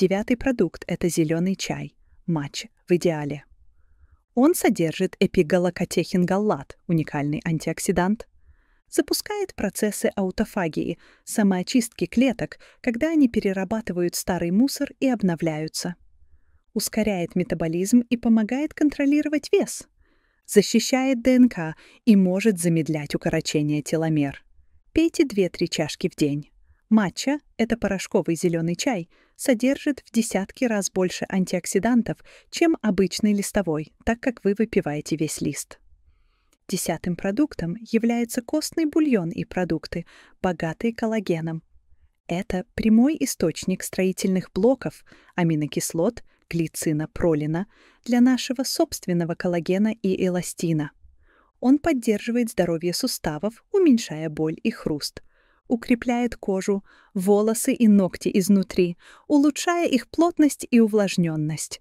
Девятый продукт – это зеленый чай, матч в идеале. Он содержит эпигалокатехингаллат, уникальный антиоксидант, запускает процессы аутофагии, самоочистки клеток, когда они перерабатывают старый мусор и обновляются. Ускоряет метаболизм и помогает контролировать вес. Защищает ДНК и может замедлять укорочение теломер. Пейте 2-3 чашки в день. Матча – это порошковый зеленый чай, содержит в десятки раз больше антиоксидантов, чем обычный листовой, так как вы выпиваете весь лист. Десятым продуктом является костный бульон и продукты, богатые коллагеном. Это прямой источник строительных блоков, аминокислот, глицина, пролина для нашего собственного коллагена и эластина. Он поддерживает здоровье суставов, уменьшая боль и хруст – укрепляет кожу, волосы и ногти изнутри, улучшая их плотность и увлажненность.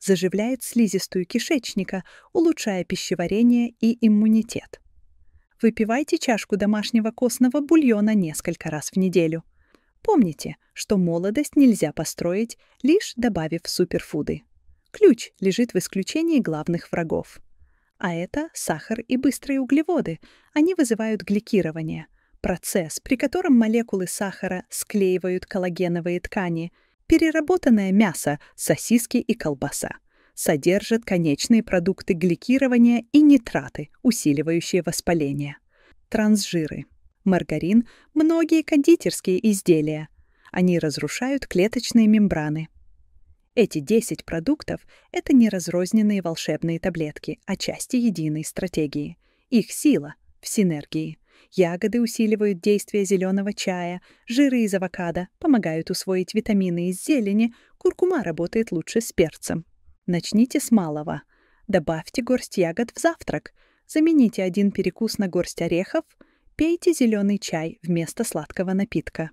Заживляет слизистую кишечника, улучшая пищеварение и иммунитет. Выпивайте чашку домашнего костного бульона несколько раз в неделю. Помните, что молодость нельзя построить, лишь добавив суперфуды. Ключ лежит в исключении главных врагов. А это сахар и быстрые углеводы. Они вызывают гликирование – процесс, при котором молекулы сахара склеивают коллагеновые ткани. Переработанное мясо, сосиски и колбаса содержат конечные продукты гликирования и нитраты, усиливающие воспаление. Трансжиры. Маргарин, многие кондитерские изделия. Они разрушают клеточные мембраны. Эти 10 продуктов – это не разрозненные волшебные таблетки, а части единой стратегии. Их сила в синергии – Ягоды усиливают действие зеленого чая, жиры из авокадо помогают усвоить витамины из зелени, куркума работает лучше с перцем. Начните с малого. Добавьте горсть ягод в завтрак, замените один перекус на горсть орехов, пейте зеленый чай вместо сладкого напитка.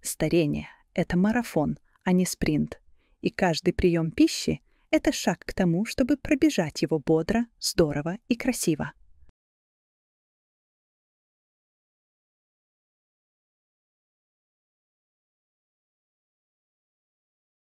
Старение — это марафон, а не спринт. И каждый прием пищи — это шаг к тому, чтобы пробежать его бодро, здорово и красиво.